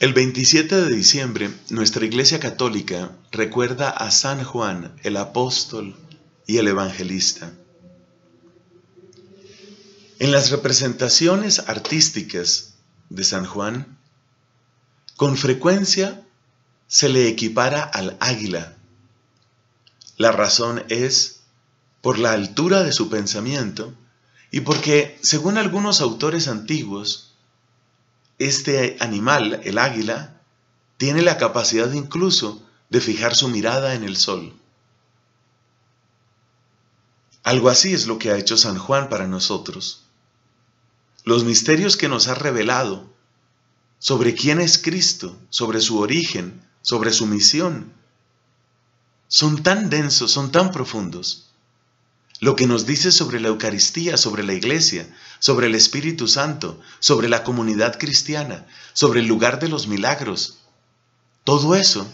El 27 de diciembre, nuestra Iglesia Católica recuerda a San Juan, el apóstol y el evangelista. En las representaciones artísticas de San Juan, con frecuencia se le equipara al águila. La razón es por la altura de su pensamiento y porque, según algunos autores antiguos, este animal, el águila, tiene la capacidad incluso de fijar su mirada en el sol. Algo así es lo que ha hecho San Juan para nosotros. Los misterios que nos ha revelado sobre quién es Cristo, sobre su origen, sobre su misión, son tan densos, son tan profundos, lo que nos dice sobre la Eucaristía, sobre la Iglesia, sobre el Espíritu Santo, sobre la comunidad cristiana, sobre el lugar de los milagros. Todo eso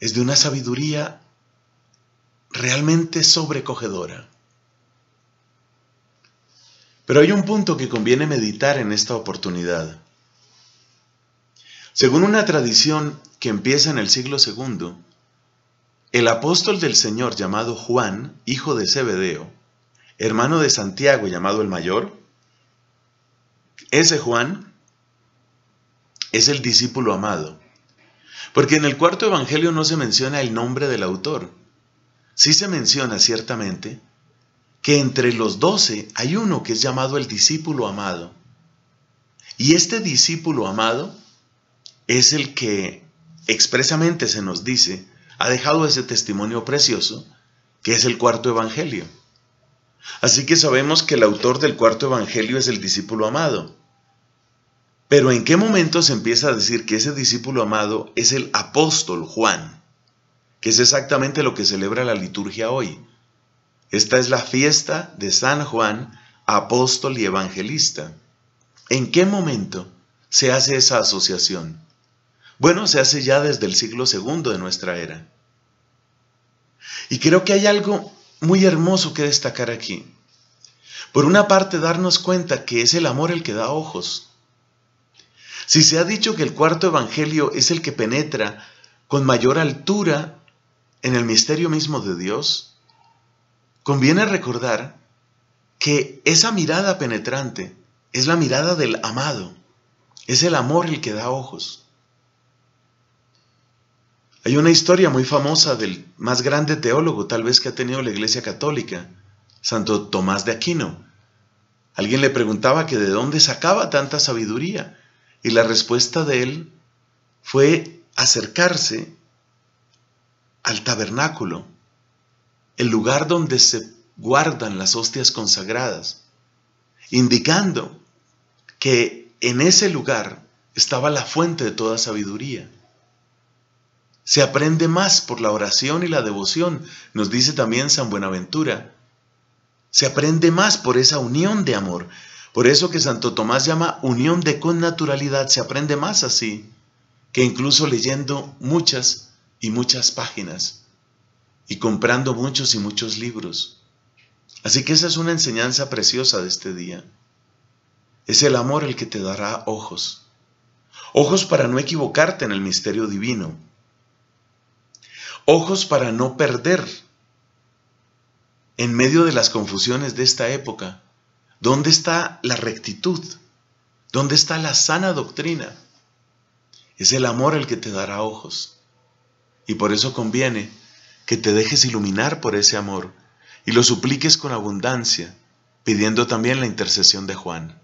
es de una sabiduría realmente sobrecogedora. Pero hay un punto que conviene meditar en esta oportunidad. Según una tradición que empieza en el siglo segundo. El apóstol del Señor llamado Juan, hijo de Zebedeo, hermano de Santiago llamado el mayor, ese Juan es el discípulo amado. Porque en el cuarto evangelio no se menciona el nombre del autor. Sí se menciona ciertamente que entre los doce hay uno que es llamado el discípulo amado. Y este discípulo amado es el que expresamente se nos dice ha dejado ese testimonio precioso que es el cuarto Evangelio. Así que sabemos que el autor del cuarto Evangelio es el discípulo amado. Pero ¿en qué momento se empieza a decir que ese discípulo amado es el apóstol Juan? Que es exactamente lo que celebra la liturgia hoy. Esta es la fiesta de San Juan, apóstol y evangelista. ¿En qué momento se hace esa asociación? Bueno, se hace ya desde el siglo segundo de nuestra era. Y creo que hay algo muy hermoso que destacar aquí. Por una parte, darnos cuenta que es el amor el que da ojos. Si se ha dicho que el cuarto evangelio es el que penetra con mayor altura en el misterio mismo de Dios, conviene recordar que esa mirada penetrante es la mirada del amado, es el amor el que da ojos. Hay una historia muy famosa del más grande teólogo tal vez que ha tenido la Iglesia Católica, Santo Tomás de Aquino. Alguien le preguntaba que de dónde sacaba tanta sabiduría y la respuesta de él fue acercarse al tabernáculo, el lugar donde se guardan las hostias consagradas, indicando que en ese lugar estaba la fuente de toda sabiduría. Se aprende más por la oración y la devoción, nos dice también San Buenaventura. Se aprende más por esa unión de amor. Por eso que Santo Tomás llama unión de connaturalidad, se aprende más así que incluso leyendo muchas y muchas páginas y comprando muchos y muchos libros. Así que esa es una enseñanza preciosa de este día. Es el amor el que te dará ojos. Ojos para no equivocarte en el misterio divino, ojos para no perder. En medio de las confusiones de esta época, ¿dónde está la rectitud? ¿Dónde está la sana doctrina? Es el amor el que te dará ojos. Y por eso conviene que te dejes iluminar por ese amor y lo supliques con abundancia, pidiendo también la intercesión de Juan.